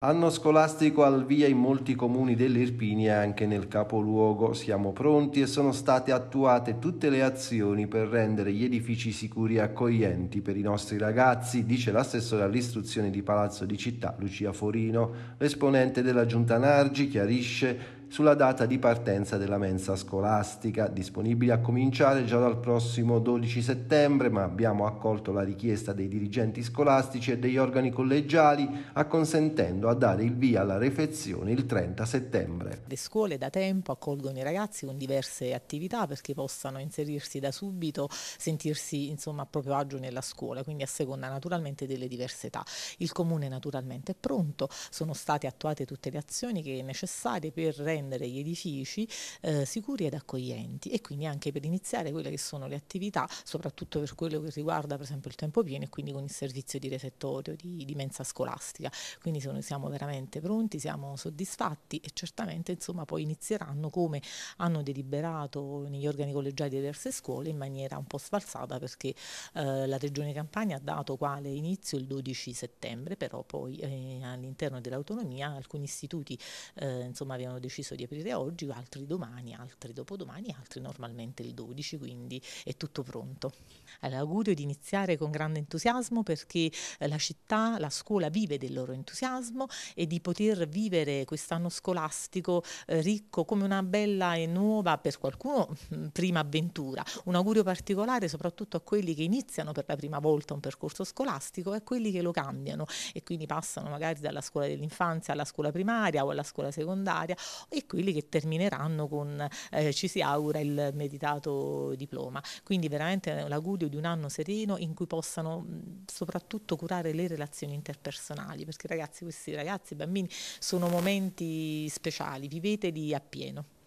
Anno scolastico al via in molti comuni dell'Irpinia e anche nel capoluogo. Siamo pronti e sono state attuate tutte le azioni per rendere gli edifici sicuri e accoglienti per i nostri ragazzi, dice l'assessore all'istruzione di Palazzo di Città Lucia Forino. L'esponente della Giunta Nargi chiarisce sulla data di partenza della mensa scolastica, disponibili a cominciare già dal prossimo 12 settembre, ma abbiamo accolto la richiesta dei dirigenti scolastici e degli organi collegiali acconsentendo a dare il via alla refezione il 30 settembre. Le scuole da tempo accolgono i ragazzi con diverse attività perché possano inserirsi da subito, sentirsi insomma a proprio agio nella scuola, quindi a seconda naturalmente delle diverse età. Il comune naturalmente è pronto, sono state attuate tutte le azioni che necessarie per rendere rendere gli edifici eh, sicuri ed accoglienti e quindi anche per iniziare quelle che sono le attività, soprattutto per quello che riguarda per esempio il tempo pieno e quindi con il servizio di refettorio, di, di mensa scolastica. Quindi sono, siamo veramente pronti, siamo soddisfatti e certamente insomma poi inizieranno come hanno deliberato negli organi collegiali delle diverse scuole in maniera un po' sfalsata perché eh, la Regione Campania ha dato quale inizio il 12 settembre, però poi eh, all'interno dell'autonomia alcuni istituti eh, insomma avevano deciso deciso di aprire oggi, altri domani, altri dopodomani, altri normalmente il 12, quindi è tutto pronto. L'augurio di iniziare con grande entusiasmo perché eh, la città, la scuola vive del loro entusiasmo e di poter vivere quest'anno scolastico eh, ricco come una bella e nuova, per qualcuno, mm, prima avventura. Un augurio particolare soprattutto a quelli che iniziano per la prima volta un percorso scolastico e a quelli che lo cambiano e quindi passano magari dalla scuola dell'infanzia alla scuola primaria o alla scuola secondaria e quelli che termineranno con, eh, ci si augura, il meditato diploma. Quindi veramente l'augurio di un anno sereno in cui possano mm, soprattutto curare le relazioni interpersonali, perché ragazzi, questi ragazzi, bambini, sono momenti speciali, viveteli appieno.